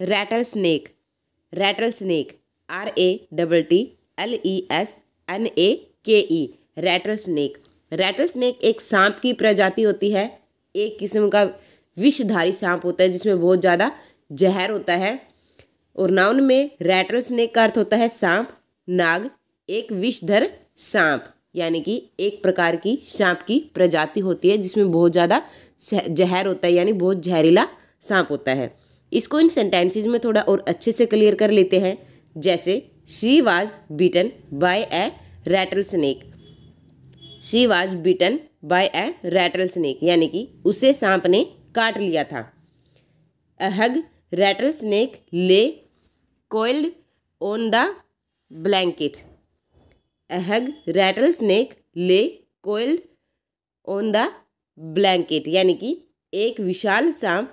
rattle rattlesnake rattlesnake R A double T L E S N A K E rattlesnake rattlesnake एक सांप की प्रजाति होती है एक किस्म का विषधारी सांप होता है जिसमें बहुत ज़्यादा जहर होता है और नाउन में रैटल स्नेक का अर्थ होता है सांप नाग एक विषधर सांप यानी कि एक प्रकार की सांप की प्रजाति होती है जिसमें बहुत ज़्यादा जहर होता है यानी बहुत जहरीला सांप होता है इसको इन सेंटेंसेज में थोड़ा और अच्छे से क्लियर कर लेते हैं जैसे she was beaten by a rattlesnake she was beaten by a rattlesnake यानी कि उसे सांप ने काट लिया था a huge rattlesnake lay coiled on the blanket a huge rattlesnake lay coiled on the blanket यानी कि एक विशाल सांप